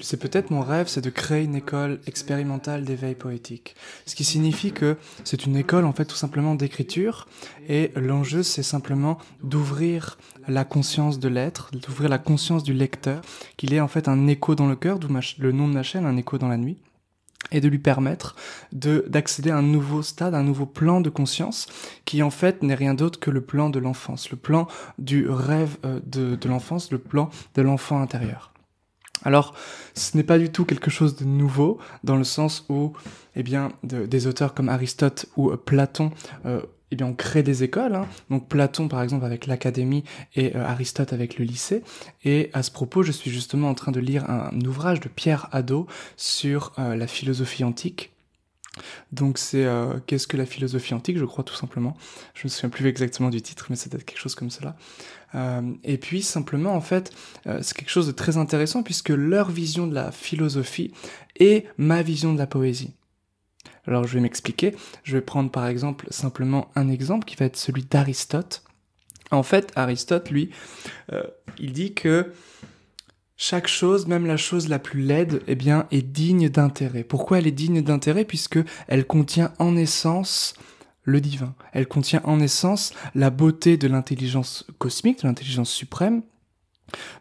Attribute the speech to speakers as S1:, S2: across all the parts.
S1: C'est peut-être mon rêve, c'est de créer une école expérimentale d'éveil poétique. Ce qui signifie que c'est une école en fait tout simplement d'écriture et l'enjeu c'est simplement d'ouvrir la conscience de l'être, d'ouvrir la conscience du lecteur, qu'il ait en fait un écho dans le cœur, d'où le nom de ma chaîne, un écho dans la nuit et de lui permettre de d'accéder à un nouveau stade, un nouveau plan de conscience qui en fait n'est rien d'autre que le plan de l'enfance, le plan du rêve euh, de l'enfance, le plan de l'enfant intérieur. Alors, ce n'est pas du tout quelque chose de nouveau, dans le sens où, eh bien, des auteurs comme Aristote ou euh, Platon euh, eh bien, on crée des écoles. Hein. Donc Platon, par exemple, avec l'académie et euh, Aristote avec le lycée. Et à ce propos, je suis justement en train de lire un, ouvrage de Pierre Hadot sur la philosophie antique. Donc c'est Qu'est-ce que la philosophie antique, je crois tout simplement. Je ne me souviens plus exactement du titre, mais c'est quelque chose comme cela. Euh, et puis simplement, en fait, euh, c'est quelque chose de très intéressant puisque leur vision de la philosophie est ma vision de la poésie. Alors je vais m'expliquer, je vais prendre par exemple simplement un exemple qui va être celui d'Aristote. En fait, Aristote, lui, euh, il dit que chaque chose, même la chose la plus laide, eh bien, est digne d'intérêt. Pourquoi elle est digne d'intérêt Puisque elle contient en essence le divin. Elle contient en essence la beauté de l'intelligence cosmique, de l'intelligence suprême,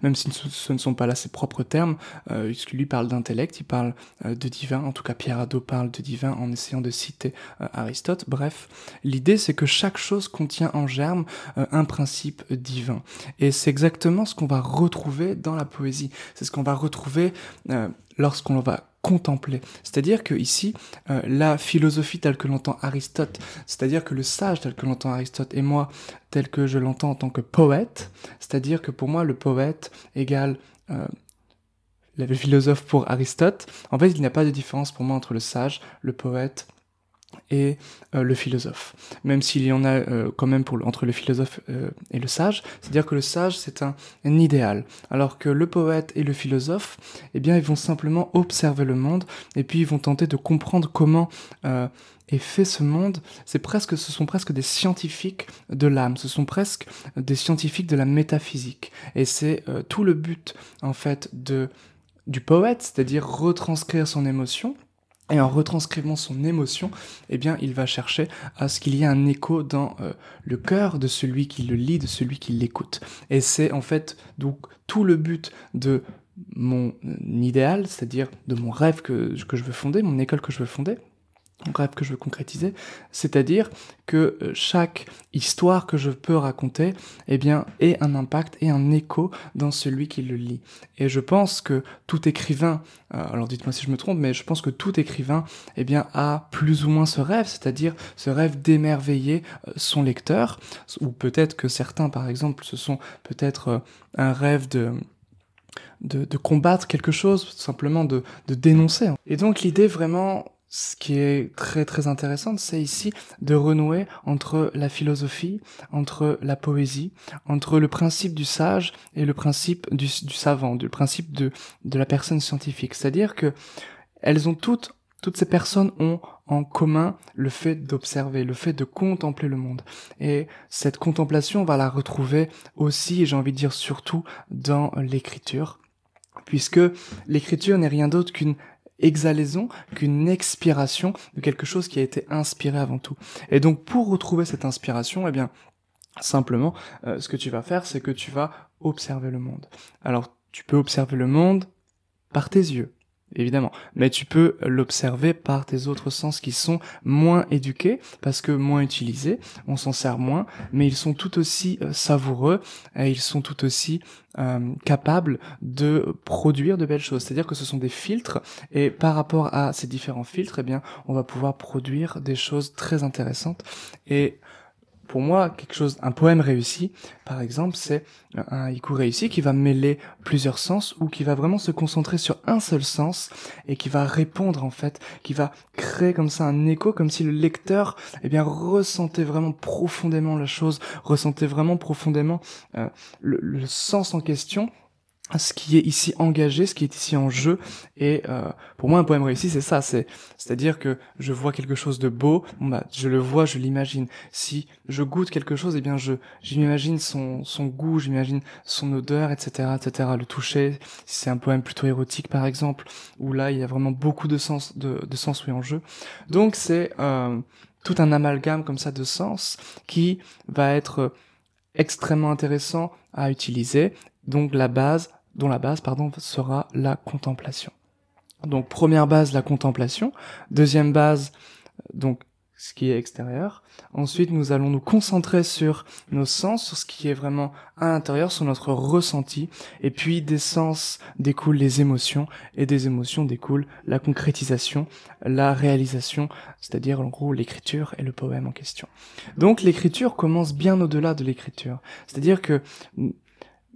S1: même si ce ne sont pas là ses propres termes, euh, puisque lui parle d'intellect, il parle euh, de divin, en tout cas Pierre Hadot parle de divin en essayant de citer euh, Aristote, bref, l'idée c'est que chaque chose contient en germe un principe divin. Et c'est exactement ce qu'on va retrouver dans la poésie, c'est ce qu'on va retrouver lorsqu'on va contempler. C'est-à-dire que ici, euh, la philosophie telle que l'entend Aristote, c'est-à-dire que le sage tel que l'entend Aristote et moi tel que je l'entends en tant que poète, c'est-à-dire que pour moi le poète égale euh, le philosophe pour Aristote, en fait il n'y a pas de différence pour moi entre le sage, le poète et euh, le philosophe, même s'il y en a euh, quand même pour entre le philosophe euh, et le sage, c'est-à-dire que le sage c'est un, un, idéal, alors que le poète et le philosophe, eh bien ils vont simplement observer le monde et puis ils vont tenter de comprendre comment est fait ce monde, c'est presque, ce sont presque des scientifiques de l'âme, ce sont presque des scientifiques de la métaphysique, et c'est tout le but en fait de du poète, c'est-à-dire retranscrire son émotion, et en retranscrivant son émotion, eh bien, il va chercher à ce qu'il y ait un écho dans euh, le cœur de celui qui le lit, de celui qui l'écoute. Et c'est en fait donc tout le but de mon euh, idéal, c'est-à-dire de mon rêve que je veux fonder, mon école que je veux fonder, rêve que je veux concrétiser, c'est-à-dire que euh, chaque histoire que je peux raconter, eh bien, ait un impact et un écho dans celui qui le lit. Et je pense que tout écrivain, euh, alors dites-moi si je me trompe, mais je pense que tout écrivain, eh bien, a plus ou moins ce rêve, c'est-à-dire ce rêve d'émerveiller euh, son lecteur, ou peut-être que certains, par exemple, ce sont peut-être un rêve de... De, combattre quelque chose, simplement de, de dénoncer. Et donc l'idée vraiment ce qui est très très intéressant, c'est ici de renouer entre la philosophie, entre la poésie, entre le principe du sage et le principe du, savant, du principe de, de la personne scientifique. C'est-à-dire que elles ont toutes, toutes ces personnes ont en commun le fait d'observer, le fait de contempler le monde. Et cette contemplation, on va la retrouver aussi, et j'ai envie de dire surtout, dans l'écriture puisque l'écriture n'est rien d'autre qu'une exhalaison qu'une expiration de quelque chose qui a été inspiré avant tout. Et donc pour retrouver cette inspiration, eh bien simplement euh, ce que tu vas faire, c'est que tu vas observer le monde. Alors tu peux observer le monde par tes yeux, évidemment. Mais tu peux l'observer par tes autres sens qui sont moins éduqués, parce que moins utilisés, on s'en sert moins, mais ils sont tout aussi euh, savoureux, et ils sont tout aussi euh, capables de produire de belles choses. C'est-à-dire que ce sont des filtres, et par rapport à ces différents filtres, eh bien, on va pouvoir produire des choses très intéressantes, et pour moi, quelque chose, un poème réussi, par exemple, c'est euh, un hiku réussi qui va mêler plusieurs sens ou qui va vraiment se concentrer sur un seul sens et qui va répondre en fait, qui va créer comme ça un écho, comme si le lecteur, eh bien, ressentait vraiment profondément la chose, ressentait vraiment profondément euh, le sens en question ce qui est ici engagé, ce qui est ici en jeu. Et euh, pour moi, un poème réussi, c'est ça. C'est, c'est-à-dire que je vois quelque chose de beau. bah, je le vois, je l'imagine. Si je goûte quelque chose, et eh bien, je, j'imagine son, son goût, j'imagine son odeur, etc., etc. Le toucher. Si c'est un poème plutôt érotique, par exemple, où là, il y a vraiment beaucoup de sens, de, de sens oui en jeu. Donc, c'est euh, tout un amalgame comme ça de sens qui va être extrêmement intéressant à utiliser. Donc la base, dont la base pardon, sera la contemplation. Donc première base, la contemplation. Deuxième base, donc ce qui est extérieur. Ensuite, nous allons nous concentrer sur nos sens, sur ce qui est vraiment à l'intérieur, sur notre ressenti. Et puis, des sens découlent les émotions, et des émotions découlent la concrétisation, la réalisation, c'est-à-dire en gros l'écriture et le poème en question. Donc, l'écriture commence bien au-delà de l'écriture. C'est-à-dire que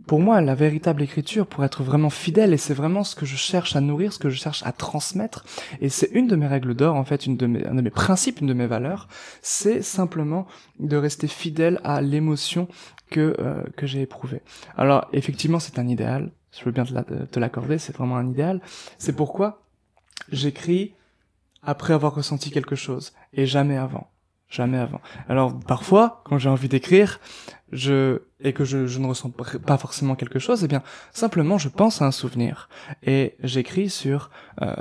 S1: pour moi, la véritable écriture, pour être vraiment fidèle, et c'est vraiment ce que je cherche à nourrir, ce que je cherche à transmettre, et c'est une de mes règles d'or, en fait, une de mes, un de mes principes, une de mes valeurs, c'est simplement de rester fidèle à l'émotion que, euh, que j'ai éprouvée. Alors, effectivement, c'est un idéal, je veux bien te l'accorder, c'est vraiment un idéal, c'est pourquoi j'écris après avoir ressenti quelque chose, et jamais avant. Jamais avant. Alors parfois, quand j'ai envie d'écrire, je et que je, je, ne ressens pas forcément quelque chose, eh bien simplement je pense à un souvenir et j'écris sur. Euh,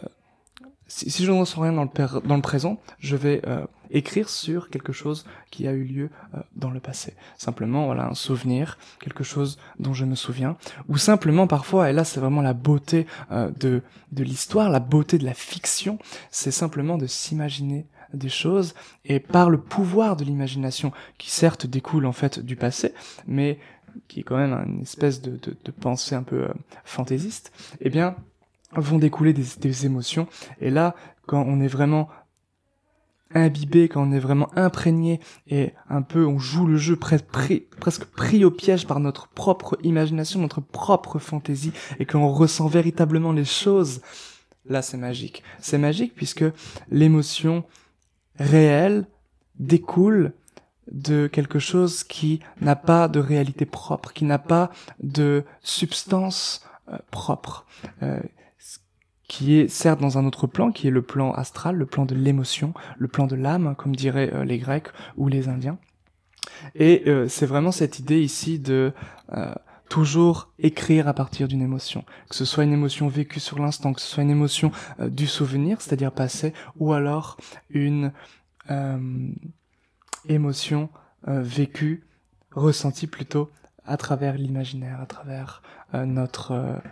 S1: si, je ne ressens rien dans le, dans le présent, je vais euh, écrire sur quelque chose qui a eu lieu euh, dans le passé. Simplement, voilà, un souvenir, quelque chose dont je me souviens, ou simplement parfois, et là c'est vraiment la beauté euh, de, de l'histoire, la beauté de la fiction, c'est simplement de s'imaginer des choses et par le pouvoir de l'imagination qui certes découle en fait du passé, mais qui est quand même une espèce de, pensée un peu euh, fantaisiste, eh bien, vont découler des, émotions. Et là, quand on est vraiment imbibé, quand on est vraiment imprégné et un peu on joue le jeu presque pris au piège par notre propre imagination, notre propre fantaisie et qu'on on ressent véritablement les choses, là c'est magique. C'est magique puisque l'émotion réel découle de quelque chose qui n'a pas de réalité propre, qui n'a pas de substance euh, propre, euh, qui est certes dans un autre plan, qui est le plan astral, le plan de l'émotion, le plan de l'âme, comme diraient euh, les Grecs ou les Indiens. Et c'est vraiment cette idée ici de toujours écrire à partir d'une émotion, que ce soit une émotion vécue sur l'instant, que ce soit une émotion euh, du souvenir, c'est-à-dire passé, ou alors une euh, émotion euh, vécue, ressentie plutôt à travers l'imaginaire, à travers notre,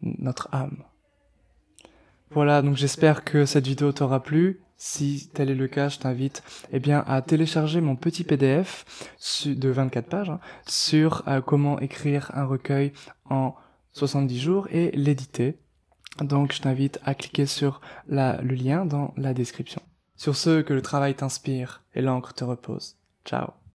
S1: notre âme. Voilà, donc j'espère que cette vidéo t'aura plu. Si tel est le cas, je t'invite eh bien à télécharger mon petit PDF de 24 pages hein, sur euh, comment écrire un recueil en 70 jours et l'éditer. Donc je t'invite à cliquer sur le lien dans la description. Sur ce, que le travail t'inspire et l'encre te repose. Ciao